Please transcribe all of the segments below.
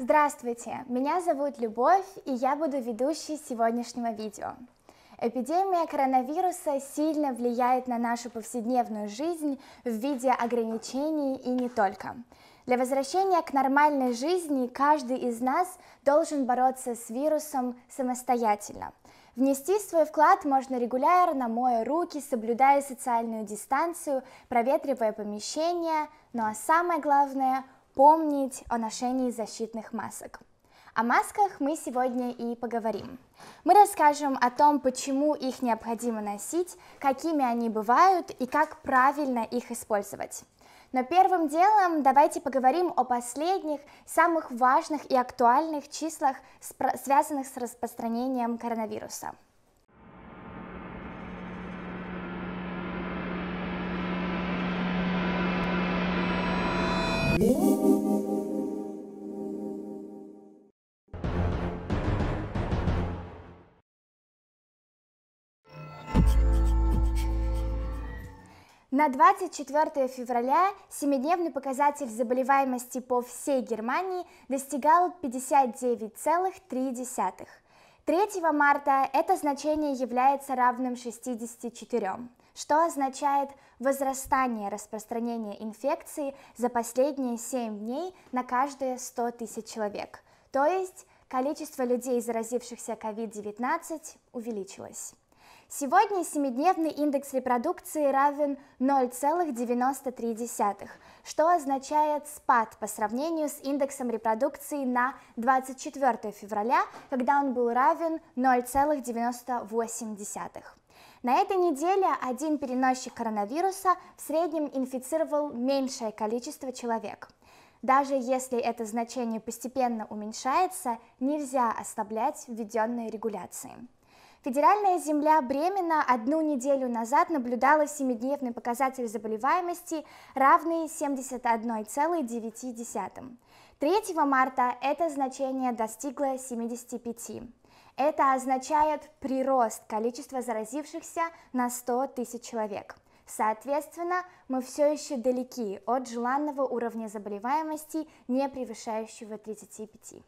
Здравствуйте, меня зовут Любовь, и я буду ведущей сегодняшнего видео. Эпидемия коронавируса сильно влияет на нашу повседневную жизнь в виде ограничений и не только. Для возвращения к нормальной жизни каждый из нас должен бороться с вирусом самостоятельно. Внести свой вклад можно регулярно, моя руки, соблюдая социальную дистанцию, проветривая помещение, ну а самое главное – помнить о ношении защитных масок. О масках мы сегодня и поговорим. Мы расскажем о том, почему их необходимо носить, какими они бывают и как правильно их использовать. Но первым делом давайте поговорим о последних, самых важных и актуальных числах, связанных с распространением коронавируса – На 24 февраля семидневный показатель заболеваемости по всей Германии достигал 59,3. 3 марта это значение является равным 64, что означает возрастание распространения инфекции за последние 7 дней на каждые 100 тысяч человек, то есть количество людей, заразившихся COVID-19, увеличилось. Сегодня семидневный индекс репродукции равен 0,93, что означает спад по сравнению с индексом репродукции на 24 февраля, когда он был равен 0,98. На этой неделе один переносчик коронавируса в среднем инфицировал меньшее количество человек. Даже если это значение постепенно уменьшается, нельзя ослаблять введенные регуляции. Федеральная земля Бремена одну неделю назад наблюдала семидневный показатель заболеваемости, равный 71,9. 3 марта это значение достигло 75. Это означает прирост количества заразившихся на 100 тысяч человек. Соответственно, мы все еще далеки от желанного уровня заболеваемости, не превышающего 35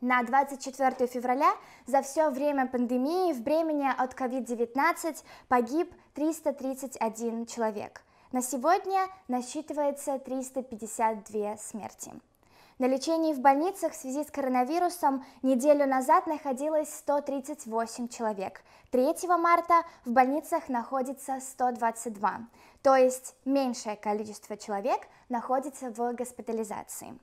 на 24 февраля за все время пандемии в Бремене от COVID-19 погиб 331 человек. На сегодня насчитывается 352 смерти. На лечении в больницах в связи с коронавирусом неделю назад находилось 138 человек. 3 марта в больницах находится 122, то есть меньшее количество человек находится в госпитализации.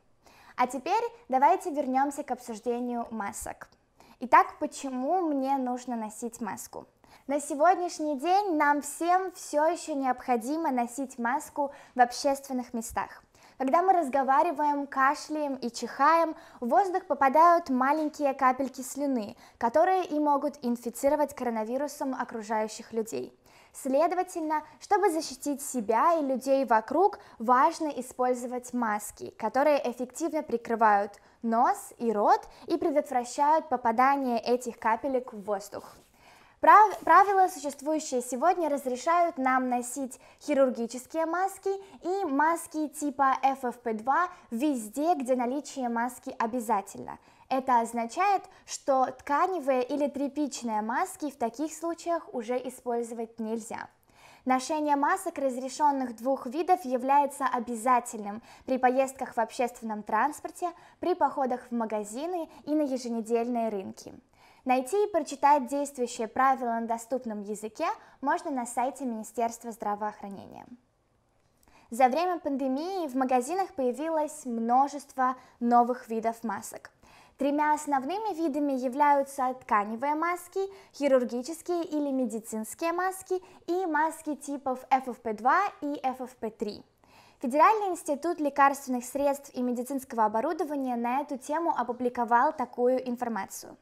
А теперь давайте вернемся к обсуждению масок. Итак, почему мне нужно носить маску? На сегодняшний день нам всем все еще необходимо носить маску в общественных местах. Когда мы разговариваем, кашляем и чихаем, в воздух попадают маленькие капельки слюны, которые и могут инфицировать коронавирусом окружающих людей. Следовательно, чтобы защитить себя и людей вокруг, важно использовать маски, которые эффективно прикрывают нос и рот и предотвращают попадание этих капелек в воздух. Правила, существующие сегодня, разрешают нам носить хирургические маски и маски типа FFP2 везде, где наличие маски обязательно. Это означает, что тканевые или тряпичные маски в таких случаях уже использовать нельзя. Ношение масок разрешенных двух видов является обязательным при поездках в общественном транспорте, при походах в магазины и на еженедельные рынки. Найти и прочитать действующие правила на доступном языке можно на сайте Министерства здравоохранения. За время пандемии в магазинах появилось множество новых видов масок – Тремя основными видами являются тканевые маски, хирургические или медицинские маски и маски типов FFP2 и FFP3. Федеральный институт лекарственных средств и медицинского оборудования на эту тему опубликовал такую информацию.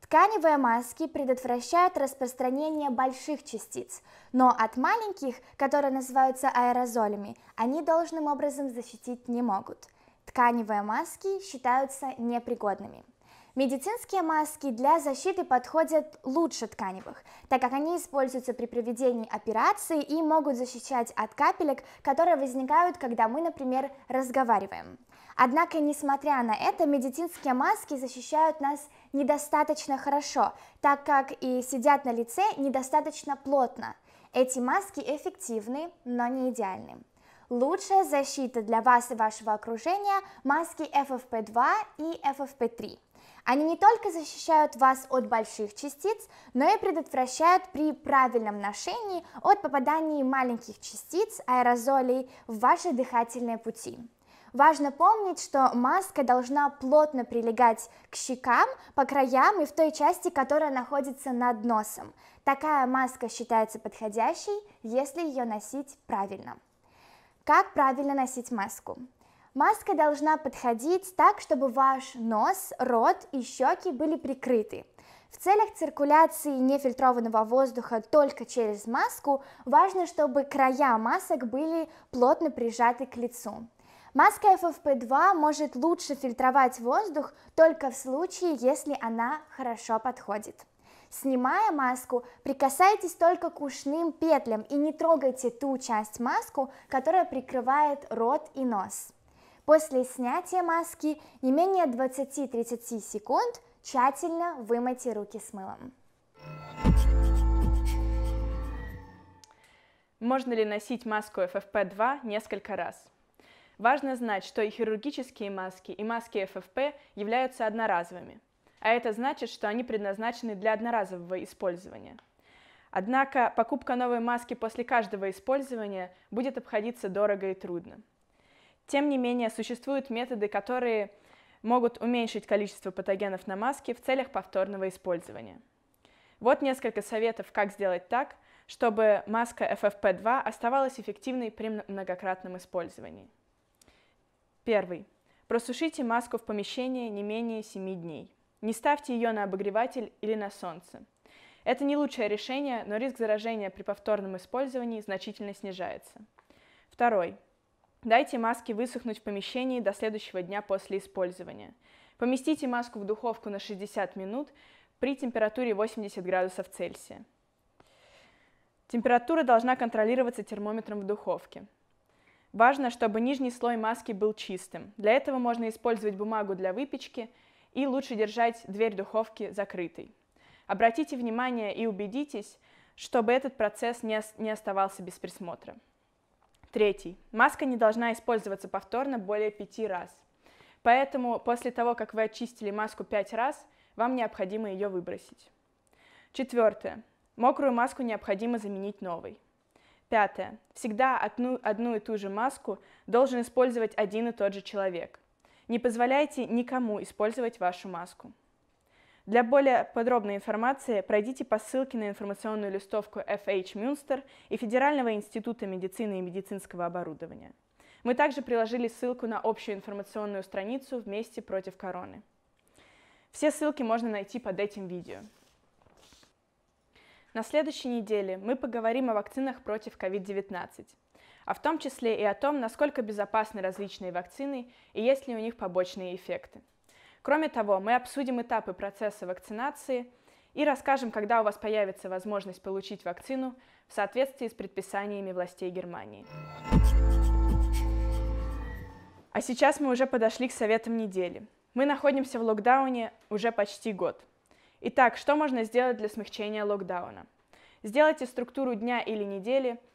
Тканевые маски предотвращают распространение больших частиц, но от маленьких, которые называются аэрозолями, они должным образом защитить не могут – тканевые маски считаются непригодными. Медицинские маски для защиты подходят лучше тканевых, так как они используются при проведении операции и могут защищать от капелек, которые возникают, когда мы, например, разговариваем. Однако, несмотря на это, медицинские маски защищают нас недостаточно хорошо, так как и сидят на лице недостаточно плотно. Эти маски эффективны, но не идеальны. Лучшая защита для вас и вашего окружения – маски FFP2 и FFP3. Они не только защищают вас от больших частиц, но и предотвращают при правильном ношении от попадания маленьких частиц аэрозолей в ваши дыхательные пути. Важно помнить, что маска должна плотно прилегать к щекам, по краям и в той части, которая находится над носом. Такая маска считается подходящей, если ее носить правильно. Как правильно носить маску? Маска должна подходить так, чтобы ваш нос, рот и щеки были прикрыты. В целях циркуляции нефильтрованного воздуха только через маску важно, чтобы края масок были плотно прижаты к лицу. Маска FFP2 может лучше фильтровать воздух только в случае, если она хорошо подходит. Снимая маску, прикасайтесь только к ушным петлям и не трогайте ту часть маску, которая прикрывает рот и нос. После снятия маски не менее 20-30 секунд тщательно вымойте руки с мылом. Можно ли носить маску FFP2 несколько раз? Важно знать, что и хирургические маски, и маски FFP являются одноразовыми – а это значит, что они предназначены для одноразового использования. Однако покупка новой маски после каждого использования будет обходиться дорого и трудно. Тем не менее, существуют методы, которые могут уменьшить количество патогенов на маске в целях повторного использования. Вот несколько советов, как сделать так, чтобы маска FFP2 оставалась эффективной при многократном использовании. Первый. Просушите маску в помещении не менее 7 дней. Не ставьте ее на обогреватель или на солнце. Это не лучшее решение, но риск заражения при повторном использовании значительно снижается. Второй. Дайте маске высохнуть в помещении до следующего дня после использования. Поместите маску в духовку на 60 минут при температуре 80 градусов Цельсия. Температура должна контролироваться термометром в духовке. Важно, чтобы нижний слой маски был чистым. Для этого можно использовать бумагу для выпечки – и лучше держать дверь духовки закрытой. Обратите внимание и убедитесь, чтобы этот процесс не, не оставался без присмотра. Третий. Маска не должна использоваться повторно более пяти раз. Поэтому после того, как вы очистили маску пять раз, вам необходимо ее выбросить. Четвертое. Мокрую маску необходимо заменить новой. Пятое. Всегда одну, одну и ту же маску должен использовать один и тот же человек. Не позволяйте никому использовать вашу маску. Для более подробной информации пройдите по ссылке на информационную листовку FH Мюнстер и Федерального института медицины и медицинского оборудования. Мы также приложили ссылку на общую информационную страницу «Вместе против короны». Все ссылки можно найти под этим видео. На следующей неделе мы поговорим о вакцинах против COVID-19 а в том числе и о том, насколько безопасны различные вакцины и есть ли у них побочные эффекты. Кроме того, мы обсудим этапы процесса вакцинации и расскажем, когда у вас появится возможность получить вакцину в соответствии с предписаниями властей Германии. А сейчас мы уже подошли к советам недели. Мы находимся в локдауне уже почти год. Итак, что можно сделать для смягчения локдауна? Сделайте структуру дня или недели –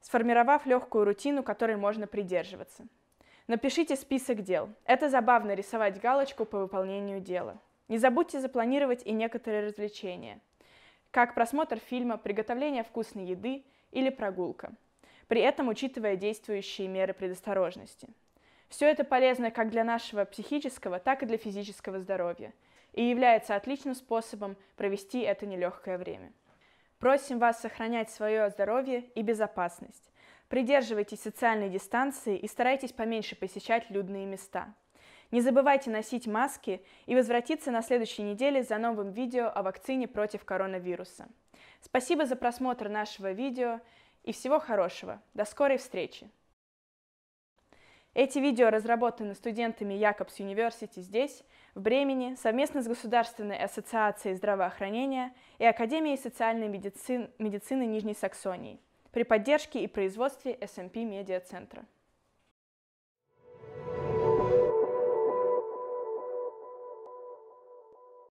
сформировав легкую рутину, которой можно придерживаться. Напишите список дел. Это забавно рисовать галочку по выполнению дела. Не забудьте запланировать и некоторые развлечения, как просмотр фильма, приготовление вкусной еды или прогулка, при этом учитывая действующие меры предосторожности. Все это полезно как для нашего психического, так и для физического здоровья и является отличным способом провести это нелегкое время. Просим вас сохранять свое здоровье и безопасность. Придерживайтесь социальной дистанции и старайтесь поменьше посещать людные места. Не забывайте носить маски и возвратиться на следующей неделе за новым видео о вакцине против коронавируса. Спасибо за просмотр нашего видео и всего хорошего. До скорой встречи! Эти видео разработаны студентами Якобс University здесь, в Бремени, совместно с Государственной ассоциацией здравоохранения и Академией социальной медицин, медицины Нижней Саксонии при поддержке и производстве SMP Медиа Центра.